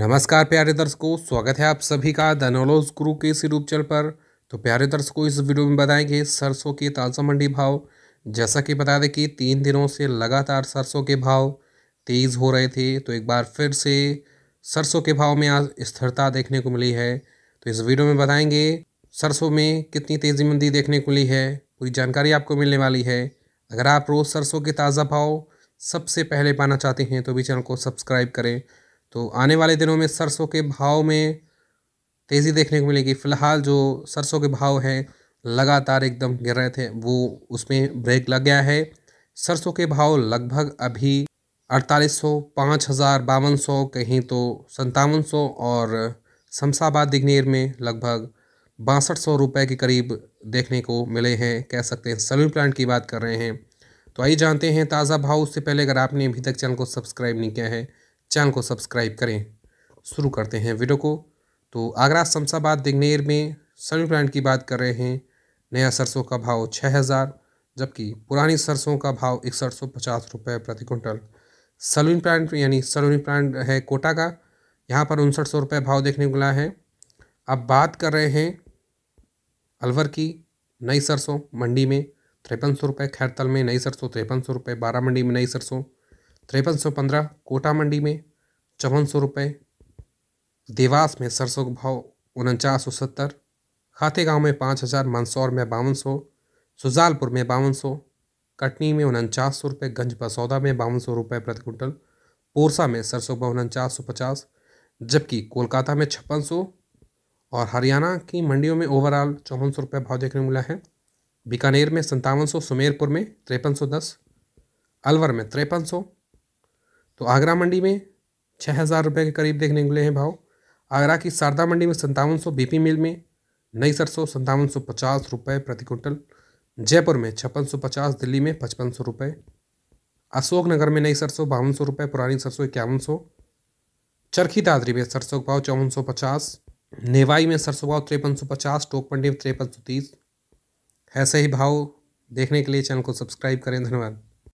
नमस्कार प्यारे दर्शकों स्वागत है आप सभी का धनोलोज गुरु के इस यूट्यूब चैनल पर तो प्यारे दर्शकों इस वीडियो में बताएंगे सरसों के ताज़ा मंडी भाव जैसा कि बता दें कि तीन दिनों से लगातार सरसों के भाव तेज़ हो रहे थे तो एक बार फिर से सरसों के भाव में आज स्थिरता देखने को मिली है तो इस वीडियो में बताएंगे सरसों में कितनी तेज़ी मंदी देखने को मिली है पूरी जानकारी आपको मिलने वाली है अगर आप रोज़ सरसों के ताज़ा भाव सबसे पहले पाना चाहते हैं तो भी चैनल को सब्सक्राइब करें तो आने वाले दिनों में सरसों के भाव में तेज़ी देखने को मिलेगी फ़िलहाल जो सरसों के भाव हैं लगातार एकदम गिर रहे थे वो उसमें ब्रेक लग गया है सरसों के भाव लगभग अभी अड़तालीस सौ पाँच हज़ार बावन सौ कहीं तो संतावन सौ और शमशाबाद दिगनेर में लगभग बासठ सौ रुपये के करीब देखने को मिले हैं कह सकते हैं सलून प्लांट की बात कर रहे हैं तो आइए जानते हैं ताज़ा भाव उससे पहले अगर आपने अभी तक चैनल को सब्सक्राइब नहीं किया है चैनल को सब्सक्राइब करें शुरू करते हैं वीडियो को तो आगरा शमशाबाद दिग्नेर में सभी ब्रांड की बात कर रहे हैं नया सरसों का भाव छः हज़ार जबकि पुरानी सरसों का भाव इकसठ सौ पचास रुपये प्रति क्विंटल सलून प्लांट यानी सलून प्लांट है कोटा का यहाँ पर उनसठ सौ रुपये भाव देखने को मिला है अब बात कर रहे हैं अलवर की नई सरसों मंडी में तिरपन सौ रुपये खैरतल में नई सरसों तिरपन सौ रुपये बारह मंडी में नई सरसों तिरपन सौ पंद्रह कोटा मंडी में चौवन सौ रुपये देवास में सरसों का भाव उनचास सौ सत्तर खातेगाँव में पाँच हज़ार मंदसौर में बावन सौ सुजालपुर में बावन सौ कटनी में उनचास सौ रुपये गंज बसौदा में बावन सौ रुपये प्रति कुंटल पोरसा में सरसों का उनचास सौ पचास जबकि कोलकाता में छप्पन सौ और हरियाणा की मंडियों में ओवरऑल चौवन सौ रुपये भाव देखने को मिला है बीकानेर में संतावन सौ सुमेरपुर में तिरपन सौ दस अलवर में तिरपन सौ तो आगरा मंडी में छः हज़ार रुपये के करीब देखने को मिले हैं भाव आगरा की शारदा मंडी में संतावन सौ बी मिल में नई सरसों संतावन सौ पचास रुपये प्रति कुंटल जयपुर में छप्पन सौ पचास दिल्ली में पचपन सौ रुपये अशोकनगर में नई सरसों बावन सौ रुपये पुरानी सरसों इक्यावन सौ चरखी दादरी में सरसों का भाव चौवन सौ पचास नेवाई में सरसों भाव तिरपन सौ पचास टोकपंडी में तिरपन सौ तीस ऐसे ही भाव देखने के लिए चैनल को सब्सक्राइब करें धन्यवाद